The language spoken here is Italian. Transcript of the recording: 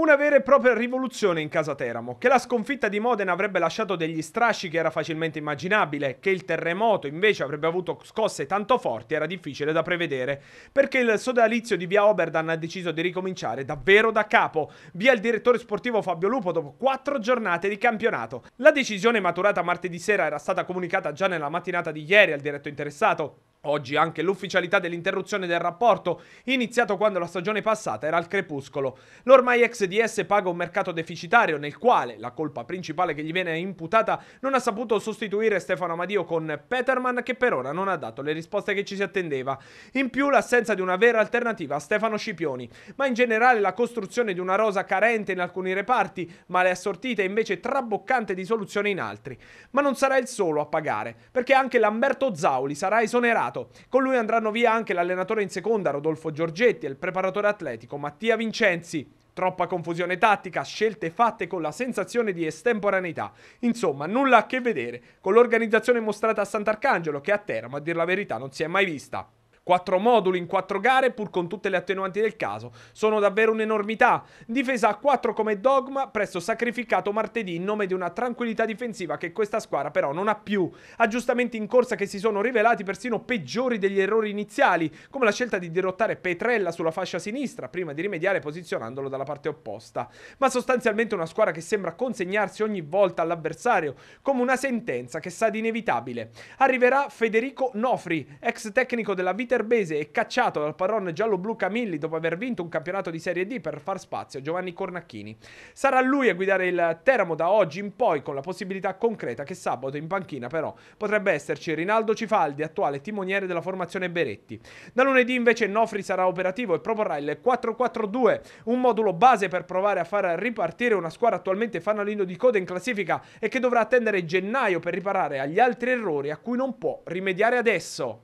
Una vera e propria rivoluzione in casa Teramo, che la sconfitta di Modena avrebbe lasciato degli strasci che era facilmente immaginabile, che il terremoto invece avrebbe avuto scosse tanto forti era difficile da prevedere, perché il sodalizio di via Oberdan ha deciso di ricominciare davvero da capo, via il direttore sportivo Fabio Lupo dopo quattro giornate di campionato. La decisione maturata martedì sera era stata comunicata già nella mattinata di ieri al diretto interessato, Oggi anche l'ufficialità dell'interruzione del rapporto, iniziato quando la stagione passata era al crepuscolo. L'ormai ex DS paga un mercato deficitario nel quale la colpa principale che gli viene imputata non ha saputo sostituire Stefano Amadio con Peterman che per ora non ha dato le risposte che ci si attendeva. In più l'assenza di una vera alternativa a Stefano Scipioni, ma in generale la costruzione di una rosa carente in alcuni reparti, male assortita e invece traboccante di soluzione in altri. Ma non sarà il solo a pagare, perché anche Lamberto Zauli sarà esonerato mercato. Con lui andranno via anche l'allenatore in seconda Rodolfo Giorgetti e il preparatore atletico Mattia Vincenzi. Troppa confusione tattica, scelte fatte con la sensazione di estemporaneità. Insomma, nulla a che vedere con l'organizzazione mostrata a Sant'Arcangelo che a Teramo, a dir la verità, non si è mai vista. 4 moduli in 4 gare, pur con tutte le attenuanti del caso. Sono davvero un'enormità. Difesa a 4 come dogma, presto sacrificato martedì in nome di una tranquillità difensiva che questa squadra però non ha più. Aggiustamenti in corsa che si sono rivelati persino peggiori degli errori iniziali, come la scelta di dirottare Petrella sulla fascia sinistra prima di rimediare posizionandolo dalla parte opposta. Ma sostanzialmente una squadra che sembra consegnarsi ogni volta all'avversario, come una sentenza che sa di inevitabile. Arriverà Federico Nofri, ex tecnico della Viter Viterbese è cacciato dal padrone giallo-blu Camilli dopo aver vinto un campionato di Serie D per far spazio a Giovanni Cornacchini. Sarà lui a guidare il Teramo da oggi in poi con la possibilità concreta che sabato in panchina però potrebbe esserci Rinaldo Cifaldi, attuale timoniere della formazione Beretti. Da lunedì invece Nofri sarà operativo e proporrà il 4-4-2, un modulo base per provare a far ripartire una squadra attualmente fanalino di coda in classifica e che dovrà attendere gennaio per riparare agli altri errori a cui non può rimediare adesso.